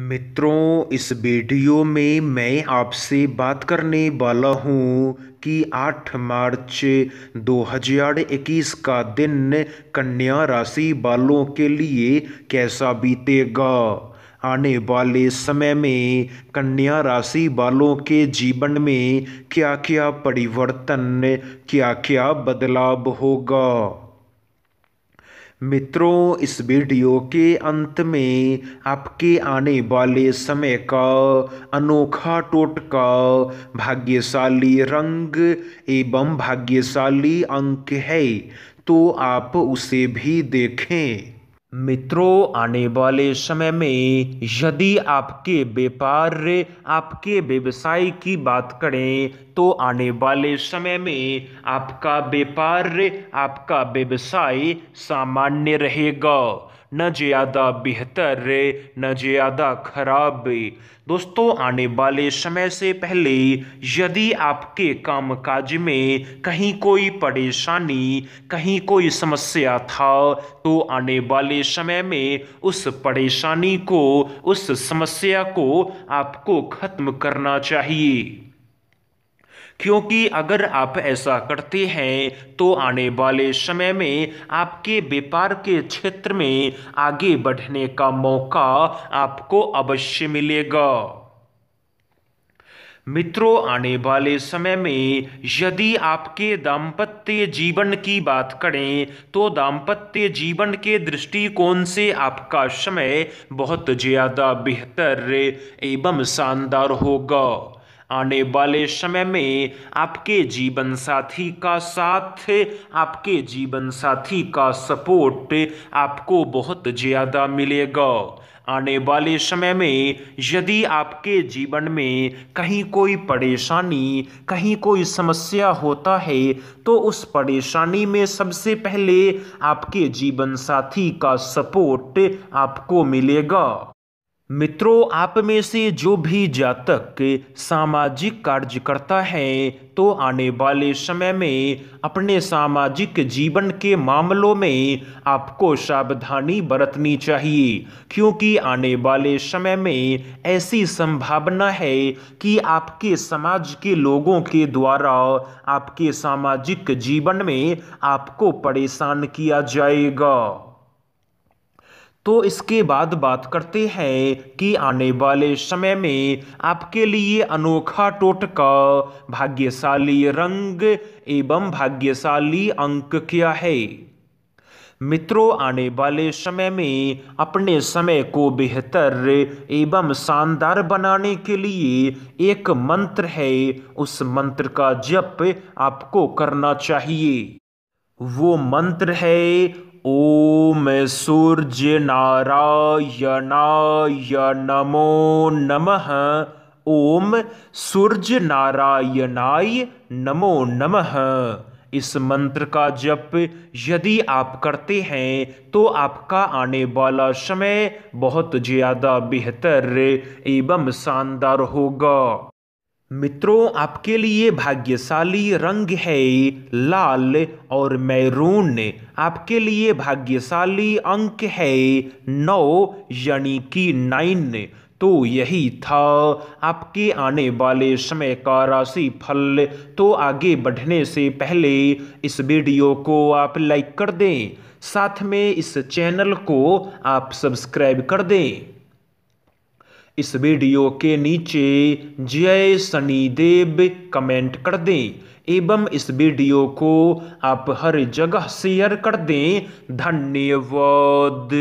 मित्रों इस वीडियो में मैं आपसे बात करने वाला हूँ कि 8 मार्च 2021 का दिन कन्या राशि वालों के लिए कैसा बीतेगा आने वाले समय में कन्या राशि वालों के जीवन में क्या क्या परिवर्तन क्या क्या बदलाव होगा मित्रों इस वीडियो के अंत में आपके आने वाले समय का अनोखा टोटका भाग्यशाली रंग एवं भाग्यशाली अंक है तो आप उसे भी देखें मित्रों आने वाले समय में यदि आपके व्यापार आपके व्यवसाय की बात करें तो आने वाले समय में आपका व्यापार आपका व्यवसाय सामान्य रहेगा न ज़्यादा बेहतर न ज़्यादा खराब दोस्तों आने वाले समय से पहले यदि आपके कामकाज में कहीं कोई परेशानी कहीं कोई समस्या था तो आने वाले समय में उस परेशानी को उस समस्या को आपको खत्म करना चाहिए क्योंकि अगर आप ऐसा करते हैं तो आने वाले समय में आपके व्यापार के क्षेत्र में आगे बढ़ने का मौका आपको अवश्य मिलेगा मित्रों आने वाले समय में यदि आपके दाम्पत्य जीवन की बात करें तो दाम्पत्य जीवन के दृष्टिकोण से आपका समय बहुत ज़्यादा बेहतर एवं शानदार होगा आने वाले समय में आपके जीवन साथी का साथ आपके जीवन साथी का सपोर्ट आपको बहुत ज़्यादा मिलेगा आने वाले समय में यदि आपके जीवन में कहीं कोई परेशानी कहीं कोई समस्या होता है तो उस परेशानी में सबसे पहले आपके जीवन साथी का सपोर्ट आपको मिलेगा मित्रों आप में से जो भी जातक सामाजिक कार्य करता है तो आने वाले समय में अपने सामाजिक जीवन के मामलों में आपको सावधानी बरतनी चाहिए क्योंकि आने वाले समय में ऐसी संभावना है कि आपके समाज के लोगों के द्वारा आपके सामाजिक जीवन में आपको परेशान किया जाएगा तो इसके बाद बात करते हैं कि आने वाले समय में आपके लिए अनोखा टोटका भाग्यशाली रंग एवं भाग्यशाली अंक क्या है मित्रों आने वाले समय में अपने समय को बेहतर एवं शानदार बनाने के लिए एक मंत्र है उस मंत्र का जप आपको करना चाहिए वो मंत्र है ओम सूर्य नारायणाय नमो नमः ओम सूर्य नारायणाय नमो नमः इस मंत्र का जप यदि आप करते हैं तो आपका आने वाला समय बहुत ज़्यादा बेहतर एवं शानदार होगा मित्रों आपके लिए भाग्यशाली रंग है लाल और मैरून आपके लिए भाग्यशाली अंक है नौ यानी कि नाइन तो यही था आपके आने वाले समय का राशि फल तो आगे बढ़ने से पहले इस वीडियो को आप लाइक कर दें साथ में इस चैनल को आप सब्सक्राइब कर दें इस वीडियो के नीचे जय शनिदेव कमेंट कर दें एवं इस वीडियो को आप हर जगह शेयर कर दें धन्यवाद